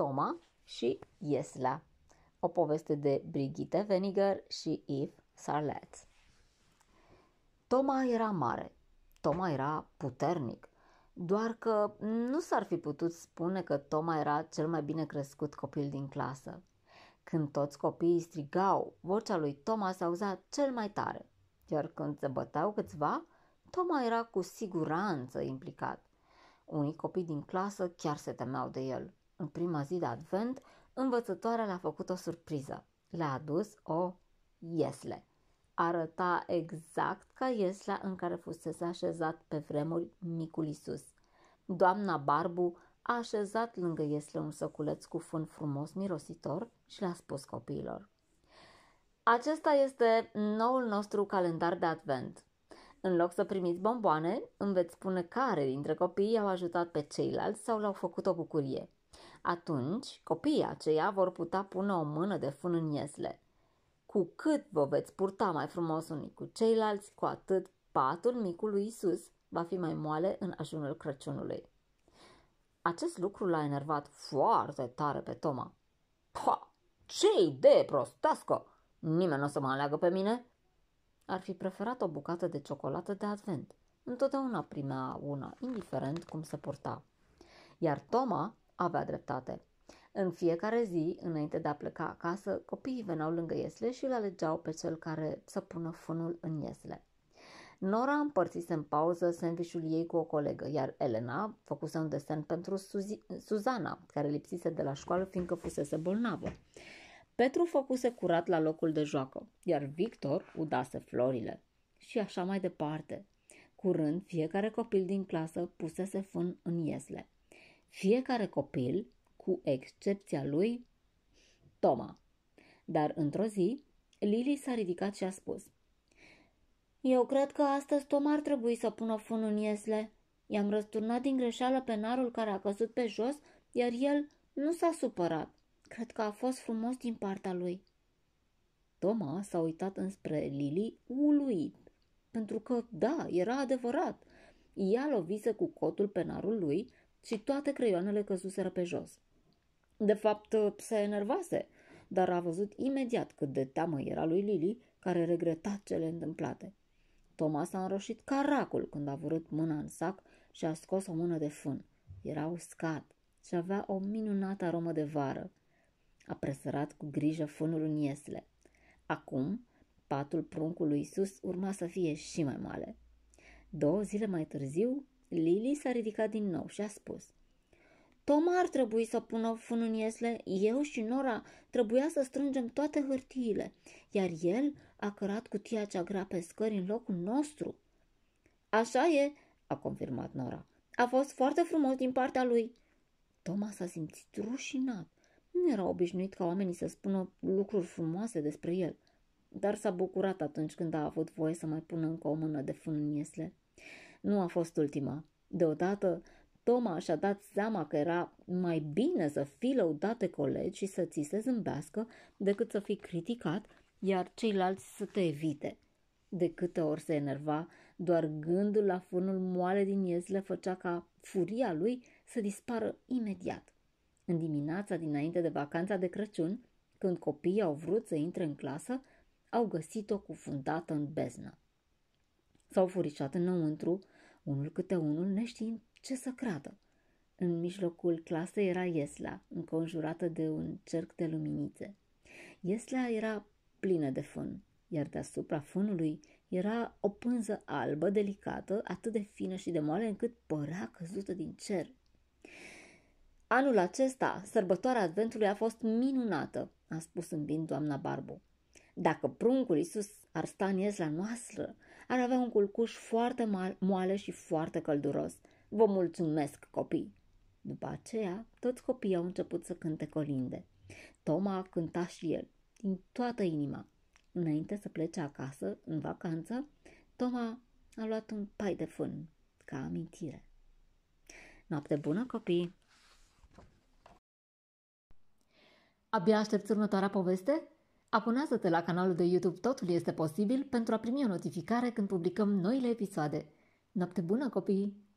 Toma și Iesla, o poveste de Brigitte Veniger și Yves Sarlet. Toma era mare, Toma era puternic, doar că nu s-ar fi putut spune că Toma era cel mai bine crescut copil din clasă. Când toți copiii strigau, vocea lui Toma se auzea cel mai tare, iar când se băteau câțiva, Toma era cu siguranță implicat. Unii copii din clasă chiar se temeau de el. În prima zi de advent, învățătoarea le-a făcut o surpriză. Le-a adus o iesle. Arăta exact ca iesla în care fusese așezat pe vremuri micul Isus. Doamna Barbu a așezat lângă iesle un săculeț cu fân frumos mirositor și le-a spus copiilor. Acesta este noul nostru calendar de advent. În loc să primiți bomboane, îmi veți spune care dintre copii au ajutat pe ceilalți sau le-au făcut o bucurie. Atunci, copiii aceia vor putea pune o mână de fân în iesle. Cu cât vă veți purta mai frumos unii cu ceilalți, cu atât patul micului Isus va fi mai moale în ajunul Crăciunului. Acest lucru l-a enervat foarte tare pe Toma. Pa! Ce idee prostească! Nimeni nu o să mă aleagă pe mine! Ar fi preferat o bucată de ciocolată de advent. Întotdeauna primea una, indiferent cum se purta. Iar Toma avea dreptate. În fiecare zi, înainte de a pleca acasă, copiii veneau lângă iesle și îl alegeau pe cel care să pună fânul în iesle. Nora împărțise în pauză sandvișul ei cu o colegă, iar Elena făcuse un desen pentru Suzi- Suzana, care lipsise de la școală fiindcă fusese bolnavă. Petru făcuse curat la locul de joacă, iar Victor udase florile. Și așa mai departe. Curând, fiecare copil din clasă pusese fân în iesle. Fiecare copil, cu excepția lui Toma. Dar într-o zi, Lily s-a ridicat și a spus Eu cred că astăzi Toma ar trebui să pună fân în iesle. I-am răsturnat din greșeală penarul care a căzut pe jos, iar el nu s-a supărat. Cred că a fost frumos din partea lui. Toma s-a uitat înspre Lily, uluit, pentru că, da, era adevărat. Ea lovise cu cotul penarul lui și toate creioanele căzuseră pe jos. De fapt, se enervase, dar a văzut imediat cât de teamă era lui Lili, care regreta cele întâmplate. Thomas a înroșit caracul când a vărât mâna în sac și a scos o mână de fân. Era uscat și avea o minunată aromă de vară. A presărat cu grijă fânul în iesle. Acum, patul pruncului sus urma să fie și mai male. Două zile mai târziu, Lily s-a ridicat din nou și a spus Toma ar trebui să pună fununiesle, eu și Nora trebuia să strângem toate hârtiile, iar el a cărat cutia cea grea pe scări în locul nostru. Așa e, a confirmat Nora. A fost foarte frumos din partea lui. Toma s-a simțit rușinat. Nu era obișnuit ca oamenii să spună lucruri frumoase despre el, dar s-a bucurat atunci când a avut voie să mai pună încă o mână de fân în iesle nu a fost ultima. Deodată, Toma și-a dat seama că era mai bine să fii lăudat de colegi și să ți se zâmbească decât să fii criticat, iar ceilalți să te evite. De câte ori se enerva, doar gândul la fânul moale din ies le făcea ca furia lui să dispară imediat. În dimineața dinainte de vacanța de Crăciun, când copiii au vrut să intre în clasă, au găsit-o cufundată în beznă. S-au furișat înăuntru, unul câte unul, neștiind ce să creadă. În mijlocul clasei era Iesla, înconjurată de un cerc de luminițe. Iesla era plină de fân, iar deasupra fânului era o pânză albă, delicată, atât de fină și de moale încât părea căzută din cer. Anul acesta, sărbătoarea Adventului a fost minunată, a spus îmbind doamna Barbu. Dacă pruncul Iisus ar sta în Iesla noastră, ar avea un culcuș foarte moale și foarte călduros. Vă mulțumesc, copii! După aceea, toți copiii au început să cânte colinde. Toma a cântat și el, din toată inima. Înainte să plece acasă, în vacanță, Toma a luat un pai de fân, ca amintire. Noapte bună, copii! Abia aștept următoarea poveste? Abonează-te la canalul de YouTube Totul este posibil pentru a primi o notificare când publicăm noile episoade. Noapte bună, copii!